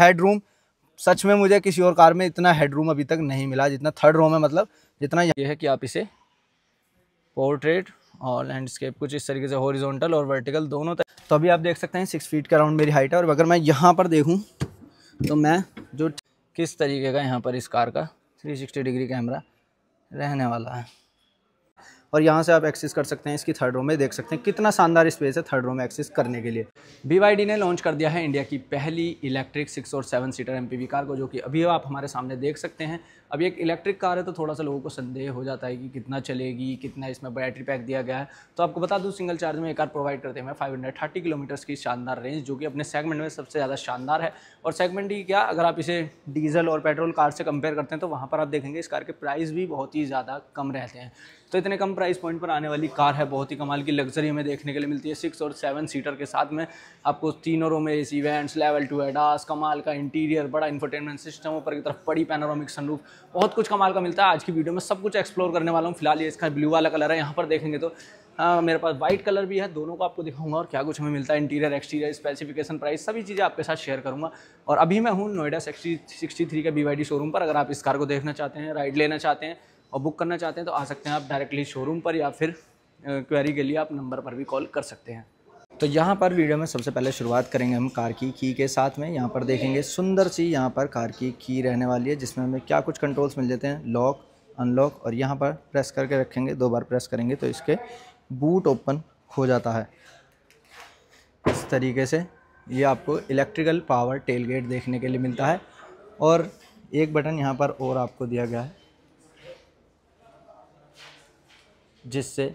headroom सच में मुझे किसी और कार में इतना हेडरूम अभी तक नहीं मिला जितना थर्ड रूम है मतलब जितना ये है कि आप इसे पोर्ट्रेट और लैंडस्केप कुछ इस तरीके से हॉरिजॉन्टल और वर्टिकल दोनों तक तो अभी आप देख सकते हैं सिक्स फीट के अराउंड मेरी हाइट है और अगर मैं यहाँ पर देखूँ तो मैं जो किस तरीके का यहाँ पर इस कार का थ्री डिग्री कैमरा रहने वाला है और यहाँ से आप एक्सेस कर सकते हैं इसकी थर्ड रो में देख सकते हैं कितना शानदार स्पेस है थर्ड रो में एक्सेस करने के लिए बी ने लॉन्च कर दिया है इंडिया की पहली इलेक्ट्रिक सिक्स और सेवन सीटर एम कार को जो कि अभी आप हमारे सामने देख सकते हैं अब एक इलेक्ट्रिक कार है तो थोड़ा सा लोगों को संदेह हो जाता है कि कितना चलेगी कितना इसमें बैटरी पैक दिया गया है तो आपको बता दूँ सिंगल चार्ज में एक कार प्रोवाइड करते हैं फाइव हंड्रेड थर्टी किलोमीटर्स की शानदार रेंज जो कि अपने सेगमेंट में सबसे ज़्यादा शानदार है और सेगमेंट ही क्या अगर आप इसे डीजल और पेट्रोल कार से कंपेयर करते हैं तो वहाँ पर आप देखेंगे इस कार के प्राइस भी बहुत ही ज़्यादा कम रहते हैं तो इतने कम प्राइस पॉइंट पर आने वाली कार है बहुत ही कमाल की लग्जरी हमें देखने के लिए मिलती है सिक्स और सेवन सीटर के साथ में आपको तीनों रो में सी इवेंट्स लेवल टू एडास कमाल का इंटीरियर बड़ा इंफोटेनमेंट सिस्टम ऊपर की तरफ बड़ी पैनोरामिक सनरूफ बहुत कुछ कमाल का मिलता है आज की वीडियो में सब कुछ एक्सप्लोर करने वाला हूँ फिलहाल ये इसका ब्लू वाला कलर है यहाँ पर देखेंगे तो हाँ मेरे पास वाइट कलर भी है दोनों को आपको दिखाऊंगा और क्या कुछ हमें मिलता है इंटीरियर एक्सटीरियर स्पेसिफिकेशन प्राइस सभी चीज़ें आपके साथ शेयर करूंगा और अभी मैं हूँ नोएडा सिक्सटी सिक्सटी थ्री का बी शोरूम पर अगर आप इस कार को देखना चाहते हैं राइड लेना चाहते हैं और बुक करना चाहते हैं तो आ सकते हैं आप डायरेक्टली शोरूम पर या फिर क्वेरी के लिए आप नंबर पर भी कॉल कर सकते हैं तो यहाँ पर वीडियो में सबसे पहले शुरुआत करेंगे हम कार की की के साथ में यहाँ पर देखेंगे सुंदर सी यहाँ पर कार की की रहने वाली है जिसमें हमें क्या कुछ कंट्रोल्स मिल जाते हैं लॉक अनलॉक और यहाँ पर प्रेस करके रखेंगे दो बार प्रेस करेंगे तो इसके बूट ओपन हो जाता है इस तरीके से ये आपको इलेक्ट्रिकल पावर टेल गेट देखने के लिए मिलता है और एक बटन यहाँ पर और आपको दिया गया है जिससे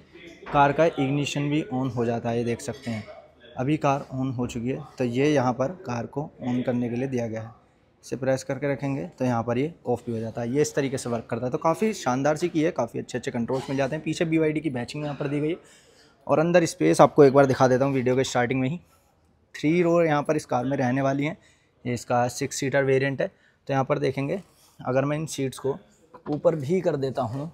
कार का इग्निशन भी ऑन हो जाता है ये देख सकते हैं अभी कार ऑन हो चुकी है तो ये यहाँ पर कार को ऑन करने के लिए दिया गया है इसे प्रेस करके रखेंगे तो यहाँ पर ये ऑफ भी हो जाता है ये इस तरीके से वर्क करता है तो काफ़ी शानदार सी की है काफ़ी अच्छे अच्छे कंट्रोल्स मिल जाते हैं पीछे बी की बैचिंग यहाँ पर दी गई है और अंदर स्पेस आपको एक बार दिखा देता हूँ वीडियो के स्टार्टिंग में ही थ्री रो यहाँ पर इस कार में रहने वाली हैं ये इसका सिक्स सीटर वेरिएंट है तो यहाँ पर देखेंगे अगर मैं इन सीट्स को ऊपर भी कर देता हूँ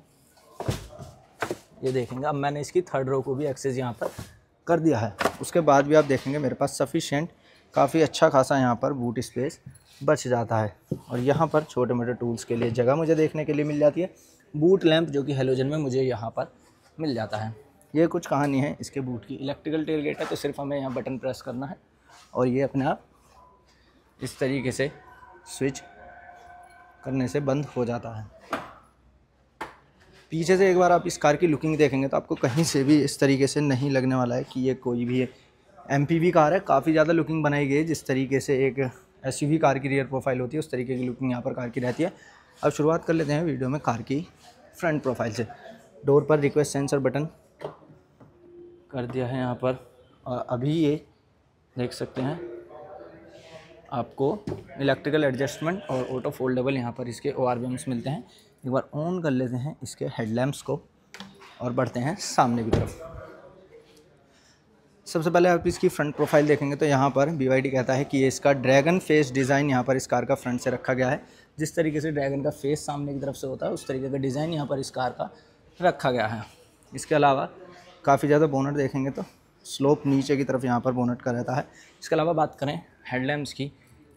ये देखेंगे अब मैंने इसकी थर्ड रो को भी एक्सेस यहाँ पर कर दिया है उसके बाद भी आप देखेंगे मेरे पास सफिशेंट काफ़ी अच्छा खासा यहाँ पर बूट स्पेस बच जाता है और यहाँ पर छोटे मोटे टूल्स के लिए जगह मुझे देखने के लिए मिल जाती है बूट लैंप जो कि हेलोजन में मुझे यहाँ पर मिल जाता है ये कुछ कहानी है इसके बूट की इलेक्ट्रिकल टेल गेट है तो सिर्फ हमें यहाँ बटन प्रेस करना है और ये अपने आप इस तरीके से स्विच करने से बंद हो जाता है पीछे से एक बार आप इस कार की लुकिंग देखेंगे तो आपको कहीं से भी इस तरीके से नहीं लगने वाला है कि ये कोई भी एम कार है काफ़ी ज़्यादा लुकिंग बनाई गई है जिस तरीके से एक एस कार की रियर प्रोफाइल होती है उस तरीके की लुकिंग यहाँ पर कार की रहती है अब शुरुआत कर लेते हैं वीडियो में कार की फ्रंट प्रोफाइल से डोर पर रिक्वेस्ट सेंसर बटन कर दिया है यहाँ पर और अभी ये देख सकते हैं आपको इलेक्ट्रिकल एडजस्टमेंट और ऑटो फोल्डेबल यहाँ पर इसके ओ मिलते हैं एक बार ऑन कर लेते हैं इसके हेडलैम्प्स को और बढ़ते हैं सामने की तरफ सबसे पहले आप इसकी फ्रंट प्रोफाइल देखेंगे तो यहाँ पर बी कहता है कि ये इसका ड्रैगन फेस डिज़ाइन यहाँ पर इस कार का फ्रंट से रखा गया है जिस तरीके से ड्रैगन का फेस सामने की तरफ से होता है उस तरीके का डिज़ाइन यहाँ पर इस कार का रखा गया है इसके अलावा काफ़ी ज़्यादा बोनट देखेंगे तो स्लोप नीचे की तरफ यहाँ पर बोनट का रहता है इसके अलावा बात करें हेडलैम्प्स की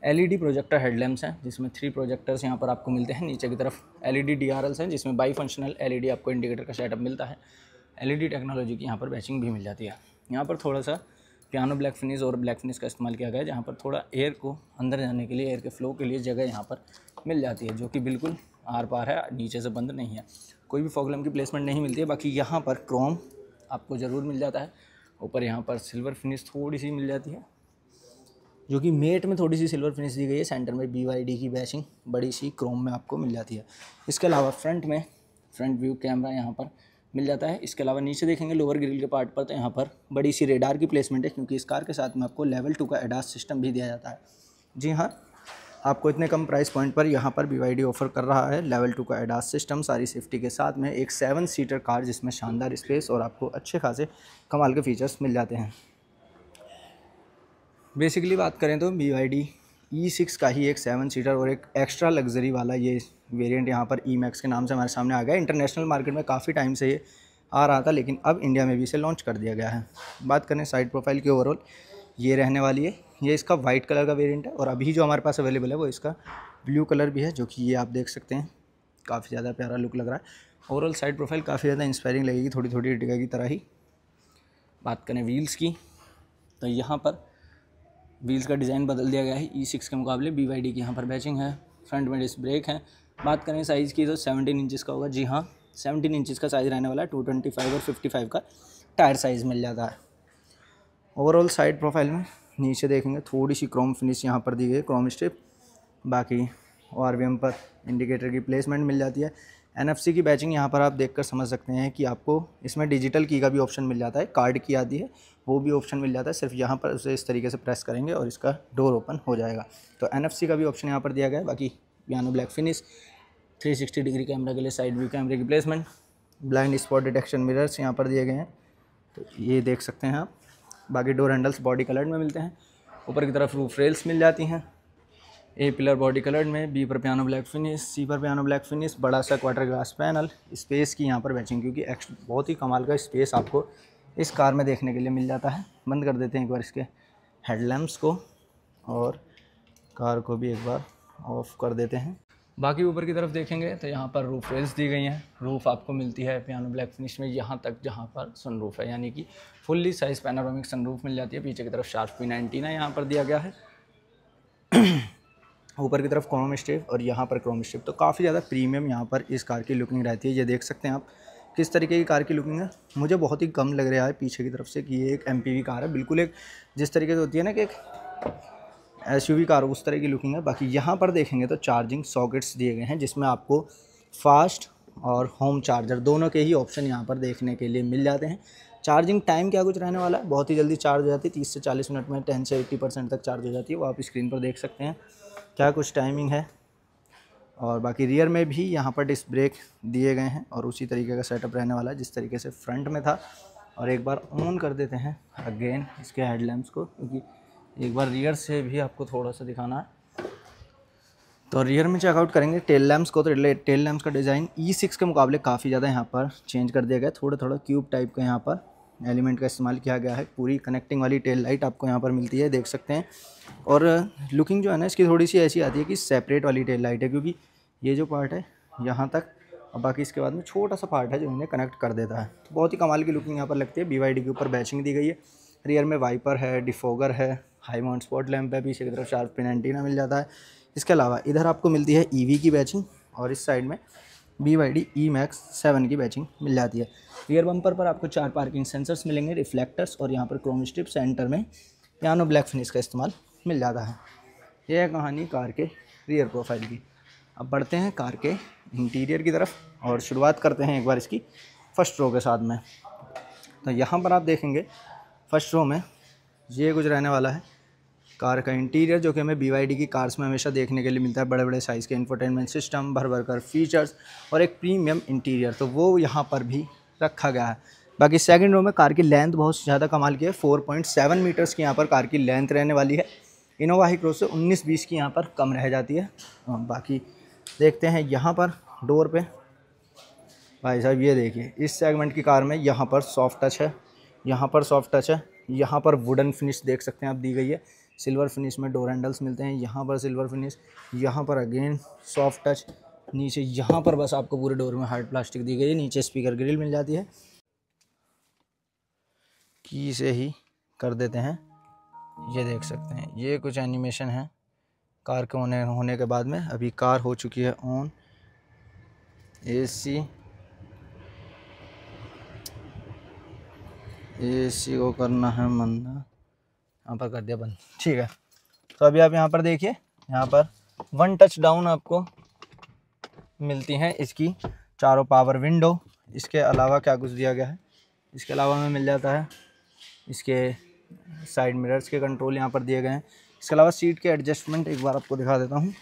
एलईडी प्रोजेक्टर हेडलैम्प्स हैं जिसमें थ्री प्रोजेक्टर्स यहाँ पर आपको मिलते हैं नीचे की तरफ एलईडी डीआरएल्स e हैं जिसमें बाई फंक्शनल डी आपको इंडिकेटर का सेटअप मिलता है एलईडी टेक्नोलॉजी e की यहाँ पर बैचिंग भी मिल जाती है यहाँ पर थोड़ा सा पियानो ब्लैक फिनिश और ब्लैक फिनिश का इस्तेमाल किया गया है जहाँ पर थोड़ा एयर को अंदर जाने के लिए एयर के फ्लो के लिए जगह यहाँ पर मिल जाती है जो कि बिल्कुल आर पार है नीचे से बंद नहीं है कोई भी फॉगलम की प्लेसमेंट नहीं मिलती है बाकी यहाँ पर क्रोम आपको ज़रूर मिल जाता है ऊपर यहाँ पर सिल्वर फिनिश थोड़ी सी मिल जाती है जो कि मेट में थोड़ी सी सिल्वर फिनिश दी गई है सेंटर में बी की बैचिंग बड़ी सी क्रोम में आपको मिल जाती है इसके अलावा फ्रंट में फ्रंट व्यू कैमरा यहाँ पर मिल जाता है इसके अलावा नीचे देखेंगे लोअर ग्रिल के पार्ट पर तो यहाँ पर बड़ी सी रेडार की प्लेसमेंट है क्योंकि इस कार के साथ में आपको लेवल टू का एडास सिस्टम भी दिया जाता है जी हाँ आपको इतने कम प्राइस पॉइंट पर यहाँ पर बी ऑफर कर रहा है लेवल टू का एडास सिस्टम सारी सेफ्टी के साथ में एक सेवन सीटर कार जिसमें शानदार स्पेस और आपको अच्छे खासे कमाल के फीचर्स मिल जाते हैं बेसिकली बात करें तो B Y D E six का ही एक सेवन सीटर और एक एक्स्ट्रा लग्जरी वाला ये वेरिएंट यहाँ पर ई e मैक्स के नाम से हमारे सामने आ गया इंटरनेशनल मार्केट में काफ़ी टाइम से ये आ रहा था लेकिन अब इंडिया में भी इसे लॉन्च कर दिया गया है बात करें साइड प्रोफाइल की ओवरऑल ये रहने वाली है ये इसका वाइट कलर का वेरियंट है और अभी जो हमारे पास अवेलेबल है वो इसका ब्लू कलर भी है जो कि ये आप देख सकते हैं काफ़ी ज़्यादा प्यारा लुक लग रहा है ओवरऑल साइड प्रोफाइल काफ़ी ज़्यादा इंस्पायरिंग लगेगी थोड़ी थोड़ी डिगे की तरह ही बात करें व्हील्स की तो यहाँ पर व्हील्स का डिज़ाइन बदल दिया गया है ई e सिक्स के मुकाबले बी वाई डी की यहाँ पर बैचिंग है फ्रंट में डिस्क ब्रेक है बात करें साइज़ की तो सेवनटीन इंचज़ का होगा जी हाँ सेवनटीन इंचज़ का साइज़ रहने वाला है टू ट्वेंटी फाइव और फिफ्टी फाइव का टायर साइज़ मिल जाता है ओवरऑल साइड प्रोफाइल में नीचे देखेंगे थोड़ी सी क्रोम फिनिश यहाँ पर दी गई क्रोम स्ट्रिप बाकी एम पर इंडिकेटर की प्लेसमेंट मिल जाती है एन की बैचिंग यहाँ पर आप देखकर समझ सकते हैं कि आपको इसमें डिजिटल की का भी ऑप्शन मिल जाता है कार्ड की आती है वो भी ऑप्शन मिल जाता है सिर्फ यहाँ पर उसे इस तरीके से प्रेस करेंगे और इसका डोर ओपन हो जाएगा तो एन का भी ऑप्शन यहाँ पर दिया गया है बाकी piano black finish 360 degree camera के लिए साइड व्यू कैमरे की placement blind spot detection mirrors यहाँ पर दिए गए हैं तो ये देख सकते हैं आप बाकी डोर हैंडल्स बॉडी कलर में मिलते हैं ऊपर की तरफ रूफ रेल्स मिल जाती हैं ए पिलर बॉडी कलर में बी पर पियानो ब्लैक फिनिश सी पर पियानो ब्लैक फिनिश बड़ा सा क्वार्टर ग्लास पैनल स्पेस की यहाँ पर मैचिंग क्योंकि एक्स बहुत ही कमाल का स्पेस आपको इस कार में देखने के लिए मिल जाता है बंद कर देते हैं एक बार इसके हेडलैम्प्स को और कार को भी एक बार ऑफ कर देते हैं बाकी ऊपर की तरफ देखेंगे तो यहाँ पर रूफ रेल्स दी गई हैं रूफ आपको मिलती है पियानो ब्लैक फिनिश में यहाँ तक जहाँ पर सनरूफ है यानी कि फुल्ली साइज़ पैनारोमिक सनरूफ मिल जाती है पीछे की तरफ शार्फ पी नाइनटीन यहाँ पर दिया गया है ऊपर की तरफ क्रोम स्ट्रिप और यहाँ पर क्रोम स्ट्रिप तो काफ़ी ज़्यादा प्रीमियम यहाँ पर इस कार की लुकिंग रहती है ये देख सकते हैं आप किस तरीके की कार की लुकिंग है मुझे बहुत ही कम लग रहा है पीछे की तरफ से कि ये एक एम कार है बिल्कुल एक जिस तरीके से होती है ना कि एक एस कार उस तरह की लुकिंग है बाकी यहाँ पर देखेंगे तो चार्जिंग सॉकेट्स दिए गए हैं जिसमें आपको फास्ट और होम चार्जर दोनों के ही ऑप्शन यहाँ पर देखने के लिए मिल जाते हैं चार्जिंग टाइम क्या कुछ रहने वाला है बहुत ही जल्दी चार्ज हो जाती है तीस से चालीस मिनट में टेन से एट्टी परसेंट तक चार्ज हो जाती है वो आप स्क्रीन पर देख सकते हैं क्या कुछ टाइमिंग है और बाकी रियर में भी यहाँ पर डिस्क ब्रेक दिए गए हैं और उसी तरीके का सेटअप रहने वाला है जिस तरीके से फ्रंट में था और एक बार ऑन कर देते हैं अगेन इसके हेडलैम्प्स को क्योंकि एक बार रियर से भी आपको थोड़ा सा दिखाना है तो रियर में चेकआउट करेंगे टेल लैम्प्स को तो टेल लैम्प्स का डिज़ाइन ई सिक्स के मुकाबले काफ़ी ज़्यादा यहाँ पर चेंज कर दिया गया थोड़ा थोड़ा क्यूब टाइप का यहाँ पर एलिमेंट का इस्तेमाल किया गया है पूरी कनेक्टिंग वाली टेल लाइट आपको यहाँ पर मिलती है देख सकते हैं और लुकिंग जो है ना इसकी थोड़ी सी ऐसी आती है कि सेपरेट वाली टेल लाइट है क्योंकि ये जो पार्ट है यहाँ तक और बाकी इसके बाद में छोटा सा पार्ट है जो इन्हें कनेक्ट कर देता है तो बहुत ही कमाल की लुकिंग यहाँ पर लगती है बी के ऊपर बैचिंग दी गई है रियर में वाइपर है डिफोगर है हाई माउंट स्पॉट लैम्प है पीछे की तरफ शार्प पिन एंटीना मिल जाता है इसके अलावा इधर आपको मिलती है ईवी e की बैचिंग और इस साइड में B Y D E max seven की बैचिंग मिल जाती है रियर बम्पर पर आपको चार पार्किंग सेंसर्स मिलेंगे रिफ्लेक्टर्स और यहाँ पर क्रोम स्ट्रिप सेंटर में यानो ब्लैक फिनिश का इस्तेमाल मिल जाता है यह है कहानी कार के रियर प्रोफाइल की अब बढ़ते हैं कार के इंटीरियर की तरफ और शुरुआत करते हैं एक बार इसकी फ़र्स्ट रो के साथ में तो यहाँ पर आप देखेंगे फर्स्ट रो में ये कुछ रहने वाला है कार का इंटीरियर जो कि हमें बीवाईडी की कार्स में हमेशा देखने के लिए मिलता है बड़े बड़े साइज़ के इंफोटेनमेंट सिस्टम भर भर कर फीचर्स और एक प्रीमियम इंटीरियर तो वो यहाँ पर भी रखा गया है बाकी सेकंड रो में कार की लेंथ बहुत ज़्यादा कमाल की है 4.7 मीटर्स की यहाँ पर कार की लेंथ रहने वाली है इनोवा ही से उन्नीस बीस की यहाँ पर कम रह जाती है हाँ, बाकी देखते हैं यहाँ पर डोर पर भाई साहब ये देखिए इस सेगमेंट की कार में यहाँ पर सॉफ्ट टच है यहाँ पर सॉफ्ट टच है यहाँ पर वुडन फिनिश देख सकते हैं आप दी गई है सिल्वर फिनिश में डोर हैंडल्स मिलते हैं यहाँ पर सिल्वर फिनिश यहाँ पर अगेन सॉफ्ट टच नीचे यहाँ पर बस आपको पूरे डोर में हार्ड प्लास्टिक दी गई है नीचे स्पीकर ग्रिल मिल जाती है की से ही कर देते हैं ये देख सकते हैं ये कुछ एनिमेशन है कार के होने होने के बाद में अभी कार हो चुकी है ऑन एसी एसी को करना है मंदा यहाँ पर कर दिया बंद ठीक है तो अभी आप यहाँ पर देखिए यहाँ पर वन टच डाउन आपको मिलती हैं इसकी चारों पावर विंडो इसके अलावा क्या कुछ दिया गया है इसके अलावा हमें मिल जाता है इसके साइड मिरर्स के कंट्रोल यहाँ पर दिए गए हैं इसके अलावा सीट के एडजस्टमेंट एक बार आपको दिखा देता हूँ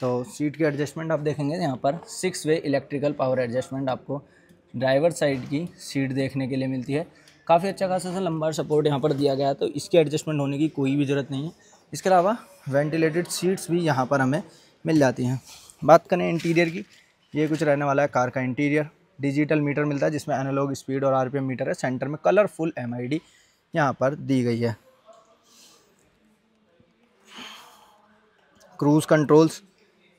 तो सीट के एडजस्टमेंट आप देखेंगे यहाँ पर six way electrical power adjustment आपको ड्राइवर साइड की सीट देखने के लिए मिलती है काफ़ी अच्छा खासा सा लंबा सपोर्ट यहाँ पर दिया गया है तो इसके एडजस्टमेंट होने की कोई भी ज़रूरत नहीं है इसके अलावा वेंटिलेटेड सीट्स भी यहाँ पर हमें मिल जाती हैं बात करें इंटीरियर की ये कुछ रहने वाला है कार का इंटीरियर डिजिटल मीटर मिलता है जिसमें एनालॉग स्पीड और आरपीएम मीटर है सेंटर में कलरफुल एम आई यहाँ पर दी गई है क्रूज़ कंट्रोल्स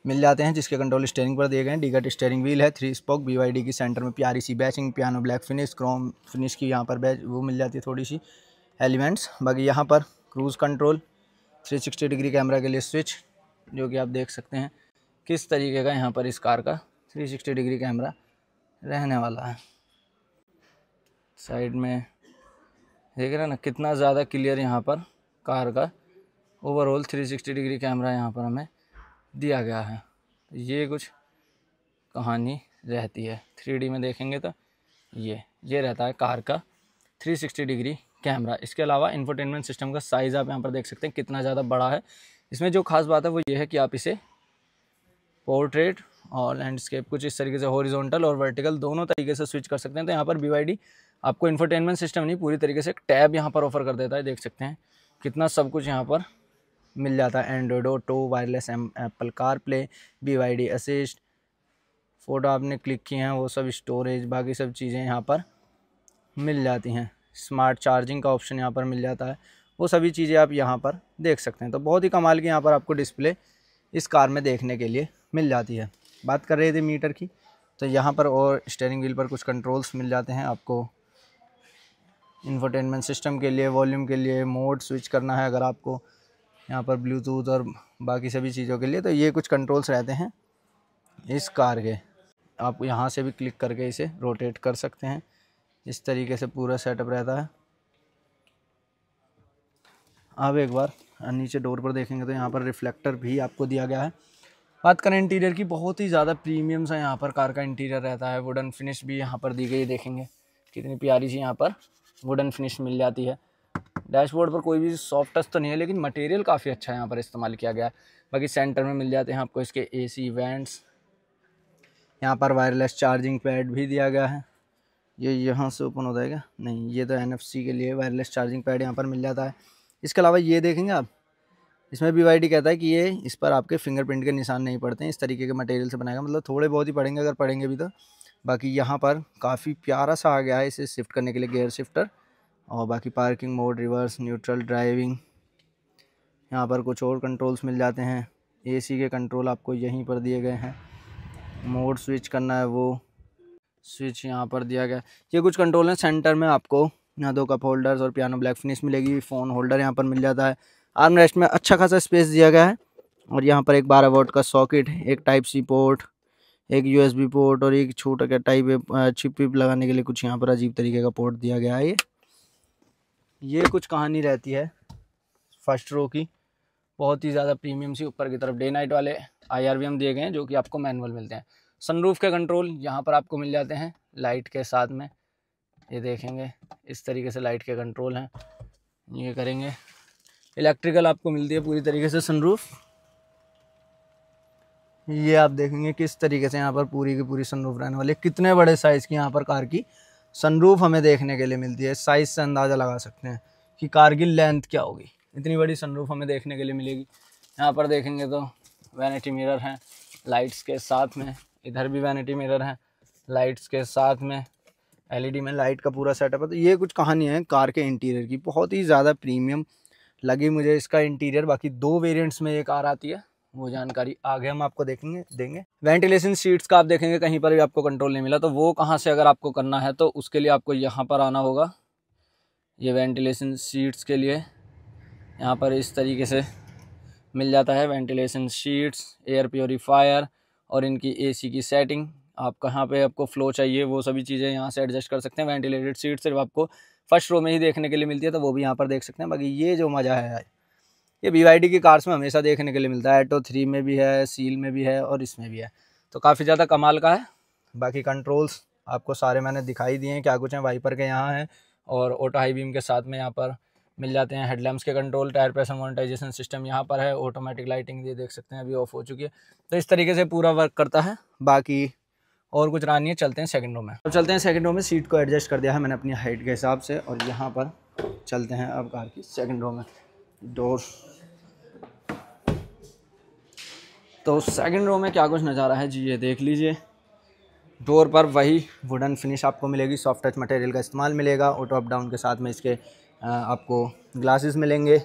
मिल जाते हैं जिसके कंट्रोल स्टेयरिंग पर दिए गए हैं डीगट स्टेयरिंग व्हील है थ्री स्पोक बी की सेंटर में प्यारी सी badging piano black finish chrome finish की यहाँ पर बैच वो मिल जाती है थोड़ी सी एलिमेंट्स बाकी यहाँ पर क्रूज़ कंट्रोल 360 डिग्री कैमरा के लिए स्विच जो कि आप देख सकते हैं किस तरीके का यहाँ पर इस कार का 360 डिग्री कैमरा रहने वाला है साइड में देख रहे हैं ना कितना ज़्यादा क्लियर यहाँ पर कार का ओवरऑल 360 डिग्री कैमरा यहाँ पर हमें दिया गया है ये कुछ कहानी रहती है थ्री में देखेंगे तो ये ये रहता है कार का 360 डिग्री कैमरा इसके अलावा इंफोटेनमेंट सिस्टम का साइज़ आप यहाँ पर देख सकते हैं कितना ज़्यादा बड़ा है इसमें जो खास बात है वो ये है कि आप इसे पोर्ट्रेट और लैंडस्केप कुछ इस तरीके से हॉरिजॉन्टल और वर्टिकल दोनों तरीके से स्विच कर सकते हैं तो यहाँ पर बी आपको इन्फोटेनमेंट सिस्टम नहीं पूरी तरीके से एक टैब यहाँ पर ऑफर कर देता है देख सकते हैं कितना सब कुछ यहाँ पर मिल जाता है Android Auto wireless Apple car play B Y D assist photo आपने क्लिक किए हैं वो सब स्टोरेज बाकी सब चीज़ें यहाँ पर मिल जाती हैं स्मार्ट चार्जिंग का ऑप्शन यहाँ पर मिल जाता है वो सभी चीज़ें आप यहाँ पर देख सकते हैं तो बहुत ही कमाल की यहाँ पर आपको डिस्प्ले इस कार में देखने के लिए मिल जाती है बात कर रहे थे मीटर की तो यहाँ पर और स्टेयरिंग व्हील पर कुछ कंट्रोल्स मिल जाते हैं आपको इन्फोटेनमेंट सिस्टम के लिए वॉल्यूम के लिए मोड स्विच करना है अगर आपको यहाँ पर ब्लूटूथ और बाकी सभी चीज़ों के लिए तो ये कुछ कंट्रोल्स रहते हैं इस कार के आप यहाँ से भी क्लिक करके इसे रोटेट कर सकते हैं इस तरीके से पूरा सेटअप रहता है अब एक बार नीचे डोर पर देखेंगे तो यहाँ पर रिफ्लेक्टर भी आपको दिया गया है बात करें इंटीरियर की बहुत ही ज़्यादा प्रीमियम सा यहाँ पर कार का इंटीरियर रहता है वुडन फिनिश भी यहाँ पर दी गई देखेंगे कितनी प्यारी सी यहाँ पर वुडन फिनिश मिल जाती है डैशबोर्ड पर कोई भी सॉफ्ट टच तो नहीं है लेकिन मटेरियल काफ़ी अच्छा है यहाँ पर इस्तेमाल किया गया है बाकी सेंटर में मिल जाते हैं आपको इसके ए सी वेंट्स यहाँ पर वायरलेस चार्जिंग पैड भी दिया गया है ये यहाँ से ओपन हो जाएगा नहीं ये तो एन के लिए वायरलेस चार्जिंग पैड यहाँ पर मिल जाता है इसके अलावा ये देखेंगे आप इसमें बी वाई कहता है कि ये इस पर आपके फिंगरप्रिंट के निशान नहीं पड़ते हैं इस तरीके के मटेरियल से बनाएगा मतलब थोड़े बहुत ही पड़ेंगे अगर पड़ेंगे भी तो बाकी यहाँ पर काफ़ी प्यारा सा आ गया है इसे शिफ्ट करने के लिए गेयर शिफ्टर और बाकी parking mode reverse neutral driving यहाँ पर कुछ और कंट्रोल्स मिल जाते हैं एसी के कंट्रोल आपको यहीं पर दिए गए हैं मोड स्विच करना है वो स्विच यहाँ पर दिया गया ये कुछ कंट्रोल हैं सेंटर में आपको यहाँ दो कप होल्डर्स और पियानो ब्लैक फिनिश मिलेगी फ़ोन होल्डर यहाँ पर मिल जाता है आर्म रेस्ट में अच्छा खासा स्पेस दिया गया है और यहाँ पर एक बारह वोट का सॉकेट एक टाइप सी पोर्ट एक यूएसबी पोर्ट और एक छोटा का टाइप छिप लगाने के लिए कुछ यहाँ पर अजीब तरीके का पोर्ट दिया गया है ये ये कुछ कहानी रहती है फर्स्ट रो की बहुत ही ज़्यादा प्रीमियम सी ऊपर की तरफ डे नाइट वाले आई आर दिए गए हैं जो कि आपको मैनुअल मिलते हैं सनरूफ के कंट्रोल यहाँ पर आपको मिल जाते हैं लाइट के साथ में ये देखेंगे इस तरीके से लाइट के कंट्रोल हैं ये करेंगे इलेक्ट्रिकल आपको मिलती है पूरी तरीके से सनरूफ ये आप देखेंगे किस तरीके से यहाँ पर पूरी की पूरी सनरूफ रहने वाली कितने बड़े साइज़ की यहाँ पर कार की सनरूफ हमें देखने के लिए मिलती है साइज़ से अंदाज़ा लगा सकते हैं कि कारगिल लेंथ क्या होगी इतनी बड़ी सनरूफ हमें देखने के लिए मिलेगी यहाँ पर देखेंगे तो वैनिटी मिरर हैं लाइट्स के साथ में इधर भी वैनिटी मिरर हैं लाइट्स के साथ में एलईडी e में लाइट का पूरा सेटअप है तो ये कुछ कहानी है कार के इंटीरियर की बहुत ही ज़्यादा प्रीमियम लगी मुझे इसका इंटीरियर बाकी दो वेरिएंट्स में ये कार आती है वो जानकारी आगे हम आपको देखेंगे देंगे वेंटिलेशन सीट्स का आप देखेंगे कहीं पर भी आपको कंट्रोल नहीं मिला तो वो कहाँ से अगर आपको करना है तो उसके लिए आपको यहाँ पर आना होगा ये वेंटिलेशन सीट्स के लिए यहाँ पर इस तरीके से मिल जाता है वेंटिलेशन सीट्स एयर प्योरीफायर और इनकी एसी की सेटिंग आप कहाँ पे आपको फ्लो चाहिए वो सभी चीज़ें यहाँ से एडजस्ट कर सकते हैं वेंटिलेटेड सीट सिर्फ आपको फर्स्ट रो में ही देखने के लिए मिलती है तो वो भी यहाँ पर देख सकते हैं बाकी ये जो मज़ा है ये बी की कार्स में हमेशा देखने के लिए मिलता है एटो थ्री में भी है सील में भी है और इसमें भी है तो काफ़ी ज़्यादा कमाल का है बाकी कंट्रोल्स आपको सारे मैंने दिखाई दिए हैं क्या कुछ हैं वाइपर के यहाँ हैं और ऑटो हाई बीम के साथ में यहाँ पर मिल जाते हैं हेडलैम्प्स के control tyre pressure monetisation system यहाँ पर है ऑटोमेटिक लाइटिंग ये देख सकते हैं अभी ऑफ हो चुकी है तो इस तरीके से पूरा वर्क करता है बाकी और कुछ रानी है चलते हैं सेकंड रो में अब चलते हैं सेकंड रो में सीट को एडजस्ट कर दिया है मैंने अपनी हाइट के हिसाब से और यहाँ पर चलते हैं अब कार की सेकंड रो में डोर तो सेकंड रो में क्या कुछ नज़ारा है जी ये देख लीजिए डोर पर वही वुडन फिनिश आपको मिलेगी सॉफ्ट टच मटेरियल का इस्तेमाल मिलेगा ऑटो अप डाउन के साथ में इसके आपको ग्लासेस मिलेंगे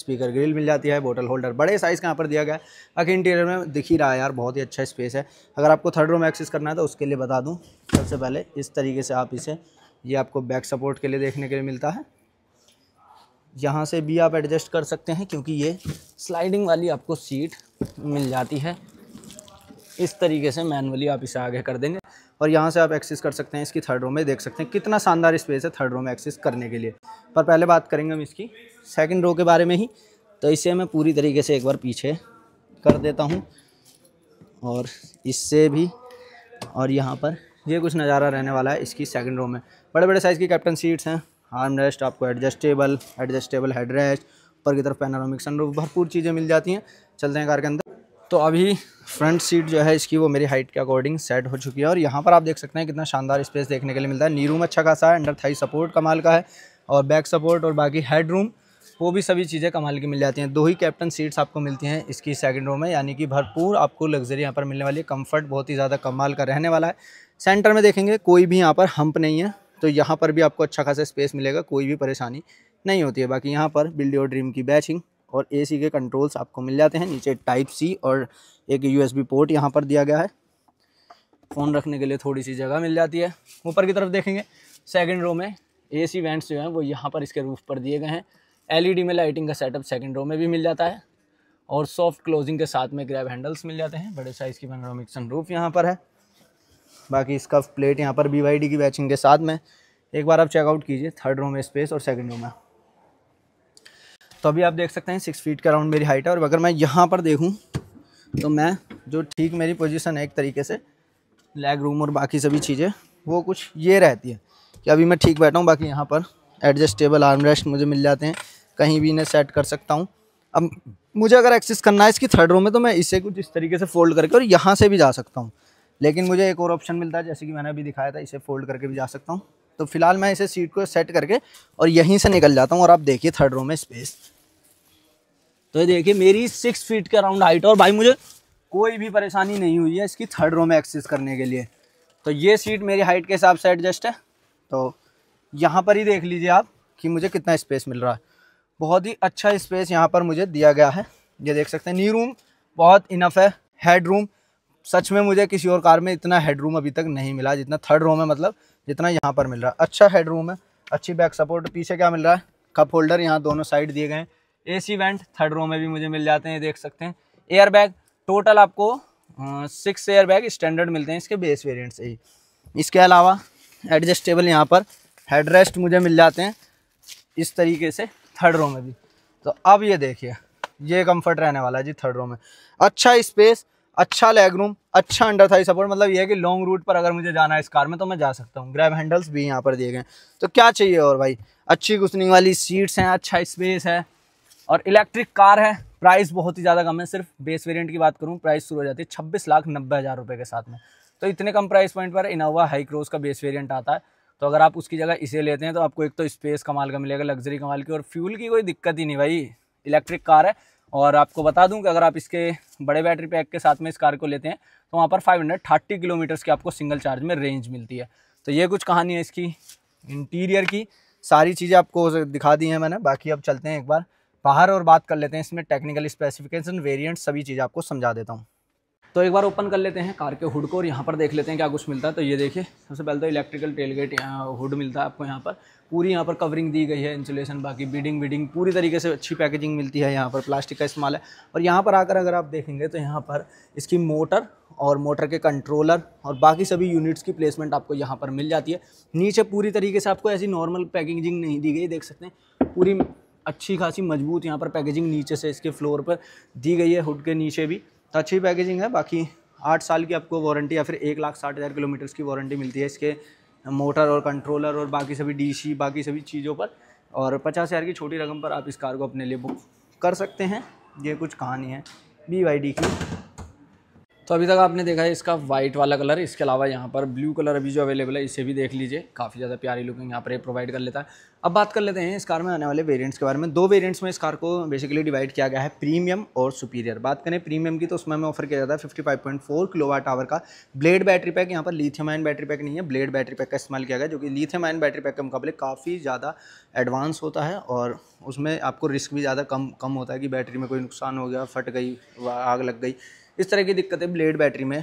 स्पीकर ग्रिल मिल जाती है बोतल होल्डर बड़े साइज़ का यहाँ पर दिया गया है बाकी इंटीरियर में दिख ही रहा है यार बहुत ही अच्छा स्पेस है अगर आपको थर्ड रो में एक्सेस करना है तो उसके लिए बता दूँ सबसे पहले इस तरीके से आप इसे ये आपको बैक सपोर्ट के लिए देखने के लिए मिलता है यहाँ से भी आप एडजस्ट कर सकते हैं क्योंकि ये स्लाइडिंग वाली आपको सीट मिल जाती है इस तरीके से मैनुअली आप इसे आगे कर देंगे और यहाँ से आप एक्सेस कर सकते हैं इसकी थर्ड रो में देख सकते हैं कितना शानदार स्पेस है थर्ड रो में एक्सेस करने के लिए पर पहले बात करेंगे हम इसकी सेकंड रो के बारे में ही तो इसे मैं पूरी तरीके से एक बार पीछे कर देता हूँ और इससे भी और यहाँ पर ये कुछ नज़ारा रहने वाला है इसकी सेकंड रो में बड़े बड़े साइज़ की कैप्टन सीट्स हैं आर्म रेस्ट आपको एडजस्टेबल एडजस्टेबल हेड रेस्ट ऊपर की तरफ पैनारोमिक सनरूफ भरपूर चीज़ें मिल जाती हैं चलते हैं कार के अंदर तो अभी फ्रंट सीट जो है इसकी वो मेरी हाइट के अकॉर्डिंग सेट हो चुकी है और यहाँ पर आप देख सकते हैं कितना शानदार स्पेस देखने के लिए मिलता है नी रूम अच्छा खासा है अंडर थाई सपोर्ट कमाल का है और बैक सपोर्ट और बाकी हेड रूम वो भी सभी चीज़ें कमाल की मिल जाती हैं दो ही कैप्टन सीट्स आपको मिलती हैं इसकी सेकंड रूम में यानी कि भरपूर आपको लग्जरी यहाँ पर मिलने वाली है कम्फर्ट बहुत ही ज़्यादा कमाल का रहने वाला है सेंटर में देखेंगे कोई भी यहाँ पर हम्प नहीं है तो यहाँ पर भी आपको अच्छा खासा स्पेस मिलेगा कोई भी परेशानी नहीं होती है बाकी यहाँ पर बिल्डियो ड्रीम की बैचिंग और एसी के कंट्रोल्स आपको मिल जाते हैं नीचे टाइप सी और एक यूएसबी पोर्ट यहाँ पर दिया गया है फ़ोन रखने के लिए थोड़ी सी जगह मिल जाती है ऊपर की तरफ देखेंगे सेकेंड रो में ए सी वेंट्स जो हैं वो यहाँ पर इसके रूफ पर दिए गए हैं एल e में लाइटिंग का सेटअप सेकेंड रो में भी मिल जाता है और सॉफ्ट क्लोजिंग के साथ में ग्रैब हैंडल्स मिल जाते हैं बड़े साइज़ की पेनोरामिक सन रूफ यहाँ पर है बाकी इसका प्लेट यहाँ पर बी की बैचिंग के साथ में एक बार आप चेकआउट कीजिए थर्ड रो में स्पेस और सेकेंड रो में तो अभी आप देख सकते हैं सिक्स फीट के अराउंड मेरी हाइट है और अगर मैं यहाँ पर देखूँ तो मैं जो ठीक मेरी पोजीशन है एक तरीके से लेग रूम और बाकी सभी चीज़ें वो कुछ ये रहती है कि अभी मैं ठीक बैठा हूँ बाकी यहाँ पर एडजस्टेबल आर्म रेस्ट मुझे मिल जाते हैं कहीं भी इन्हें सेट कर सकता हूँ अब मुझे अगर एक्सेस करना है इसकी थर्ड रो में तो मैं इसे कुछ इस तरीके से फोल्ड करके और यहाँ से भी जा सकता हूँ लेकिन मुझे एक और ऑप्शन मिलता है जैसे कि मैंने अभी दिखाया था इसे फोल्ड करके भी जा सकता हूँ तो फिलहाल मैं इसे सीट को सेट करके और यहीं से निकल जाता हूँ और आप देखिए थर्ड रो में स्पेस तो ये देखिए मेरी सिक्स फीट के अराउंड हाइट और भाई मुझे कोई भी परेशानी नहीं हुई है इसकी थर्ड रो में एक्सेस करने के लिए तो ये सीट मेरी हाइट के हिसाब से एडजस्ट है तो यहाँ पर ही देख लीजिए आप कि मुझे कितना स्पेस मिल रहा है बहुत ही अच्छा स्पेस यहाँ पर मुझे दिया गया है ये देख सकते हैं नी रूम बहुत इनफ है हेड रूम सच में मुझे किसी और कार में इतना हेडरूम अभी तक नहीं मिला जितना थर्ड रो में मतलब जितना यहाँ पर मिल रहा है अच्छा हेडरूम है अच्छी बैक सपोर्ट पीछे क्या मिल रहा है कप होल्डर यहाँ दोनों साइड दिए गए हैं ए वेंट थर्ड रो में भी मुझे मिल जाते हैं देख सकते हैं एयर बैग टोटल आपको सिक्स एयर बैग स्टैंडर्ड मिलते हैं इसके बेस वेरियंट से ही इसके अलावा एडजस्टेबल यहाँ पर हेडरेस्ट मुझे मिल जाते हैं इस तरीके से थर्ड रो में भी तो अब ये देखिए ये कंफर्ट रहने वाला है जी थर्ड रो में अच्छा स्पेस अच्छा लेग रूम अच्छा अंडर थाई सपोर्ट मतलब ये है कि लॉन्ग रूट पर अगर मुझे जाना है इस कार में तो मैं जा सकता हूँ ग्रैब हैंडल्स भी यहाँ पर दिए गए तो क्या चाहिए और भाई अच्छी कुशनिंग वाली सीट्स हैं अच्छा स्पेस है और इलेक्ट्रिक कार है प्राइस बहुत ही ज़्यादा कम है सिर्फ बेस वेरियंट की बात करूँ प्राइस शुरू हो जाती है छब्बीस लाख नब्बे हज़ार रुपये के साथ में तो इतने कम प्राइस पॉइंट पर इनोवा हाई का बेस वेरियंट आता है तो अगर आप उसकी जगह इसे लेते हैं तो आपको एक तो स्पेस कमाल का मिलेगा लग्जरी कमाल की और फ्यूल की कोई दिक्कत ही नहीं भाई इलेक्ट्रिक कार है और आपको बता दूं कि अगर आप इसके बड़े बैटरी पैक के साथ में इस कार को लेते हैं तो वहाँ पर फाइव हंड्रेड थर्टी किलोमीटर्स की आपको सिंगल चार्ज में रेंज मिलती है तो ये कुछ कहानी है इसकी इंटीरियर की सारी चीज़ें आपको दिखा दी हैं मैंने बाकी अब चलते हैं एक बार बाहर और बात कर लेते हैं इसमें टेक्निकल स्पेसिफिकेशन वेरियंट सभी चीज़ें आपको समझा देता हूँ तो एक बार ओपन कर लेते हैं कार के हुड को और यहाँ पर देख लेते हैं क्या कुछ मिलता है तो ये देखिए सबसे पहले तो इलेक्ट्रिकल टेलगेट हुड मिलता है आपको यहाँ पर पूरी यहाँ पर कवरिंग दी गई है इंसुलेशन बाकी बीडिंग वीडिंग पूरी तरीके से अच्छी पैकेजिंग मिलती है यहाँ पर प्लास्टिक का इस्तेमाल है और यहाँ पर आकर अगर आप देखेंगे तो यहाँ पर इसकी मोटर और मोटर के कंट्रोलर और बाकी सभी यूनिट्स की प्लेसमेंट आपको यहाँ पर मिल जाती है नीचे पूरी तरीके से आपको ऐसी नॉर्मल पैकेजिंग नहीं दी गई देख सकते हैं पूरी अच्छी खासी मजबूत यहाँ पर पैकेजिंग नीचे से इसके फ्लोर पर दी गई है हुड के नीचे भी तो अच्छी पैकेजिंग है बाकी आठ साल की आपको वारंटी या फिर एक लाख साठ हज़ार किलोमीटर्स की वारंटी मिलती है इसके मोटर और कंट्रोलर और बाकी सभी डीसी बाकी सभी चीज़ों पर और पचास हज़ार की छोटी रकम पर आप इस कार को अपने लिए बुक कर सकते हैं ये कुछ कहानी है बी वाई डी की तो अभी तक आपने देखा है इसका वाइट वाला कलर इसके अलावा यहाँ पर ब्लू कलर अभी जो अवेलेबल है इसे भी देख लीजिए काफ़ी ज़्यादा प्यारी लुकिंग यहाँ पर ये प्रोवाइड कर लेता है अब बात कर लेते हैं इस कार में आने वाले वेरिएंट्स के बारे में दो वेरिएंट्स में इस कार को बेसिकली डिवाइड किया गया है प्रीमियम और सुपीरियर बात करें प्रीमियम की तो उसमें हमें ऑफर किया जाता है fifty five point four kilo hour का ब्लेड बैटरी पैक यहाँ पर लिथियम आयन बैटरी पैक नहीं है ब्लेड बैटरी पैक का इस्तेमाल किया गया जो कि लिथियम आयन बैटरी पैक के मुकाबले काफ़ी ज़्यादा एडवांस होता है और उसमें आपको रिस्क भी ज़्यादा कम कम होता है कि बैटरी में कोई नुकसान हो गया फट गई आग लग गई इस तरह की दिक्कतें ब्लेड बैटरी में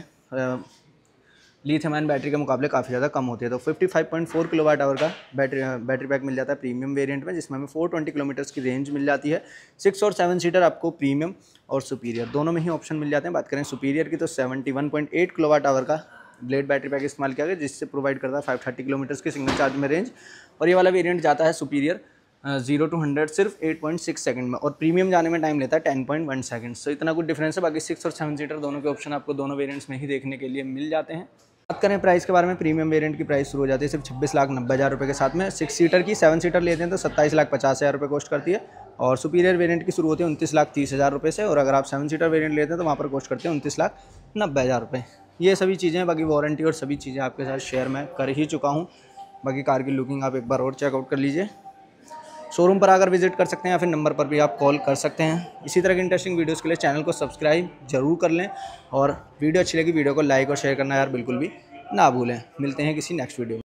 लिथियम बैटरी के मुकाबले काफ़ी ज़्यादा कम होती है तो 55.4 किलोवाट आवर का बैटरी बैटरी पैक मिल जाता है प्रीमियम वेरिएंट में जिसमें हमें 420 किलोमीटर्स की रेंज मिल जाती है सिक्स और सेवन सीटर आपको प्रीमियम और सुपीरियर दोनों में ही ऑप्शन मिल जाते हैं बात करें सुपीरियर की तो 71.8 किलोवाट आवर का ब्लेड बैटरी पैक इस्तेमाल किया गया जिससे प्रोवाइड करता है फाइव थर्टी किलोमीटर्स की सिंगल चार्ज में रेंज और ये वाला वेरियंट जाता है सुपीरियर जीरो टू हंड्रेड सिर्फ एट पॉइंट सिक्स सेकंड में और प्रीमियम जाने में टाइम लेता है ten point one second so इतना कुछ डिफरेंस है बाकी सिक्स और सेवन सीटर दोनों के ऑप्शन आपको दोनों वेरियंट्स में ही देखने के लिए मिल जाते हैं बात करें प्राइस के बारे में प्रीमियम वेरिएंट की प्राइस शुरू हो जाती है सिर्फ छब्बीस लाख नब्बे हज़ार रुपये के साथ में सिक्स सीटर की सेवन सीटर लेते हैं तो सत्ताईस लाख पचास हज़ार रुपये कॉस्ट करती है और सुपीरियर वेरिएंट की शुरू होती है उनतीस लाख तीस हज़ार रुपये से और अगर आप सेवन सीटर वेरिएंट लेते हैं तो वहाँ पर कॉस्ट करते हैं उनतीस लाख नब्बे हज़ार रुपये ये सभी चीज़ें बाकी वारंटी और सभी चीज़ें आपके साथ शेयर मैं कर ही चुका हूँ बाकी कार की लुकिंग आप एक बार और चेकआउट कर लीजिए शोरूम पर आकर विजिट कर सकते हैं या फिर नंबर पर भी आप कॉल कर सकते हैं इसी तरह की इंटरेस्टिंग वीडियोज़ के लिए चैनल को सब्सक्राइब जरूर कर लें और वीडियो अच्छी लगी वीडियो को लाइक और शेयर करना यार बिल्कुल भी ना भूलें मिलते हैं किसी नेक्स्ट वीडियो में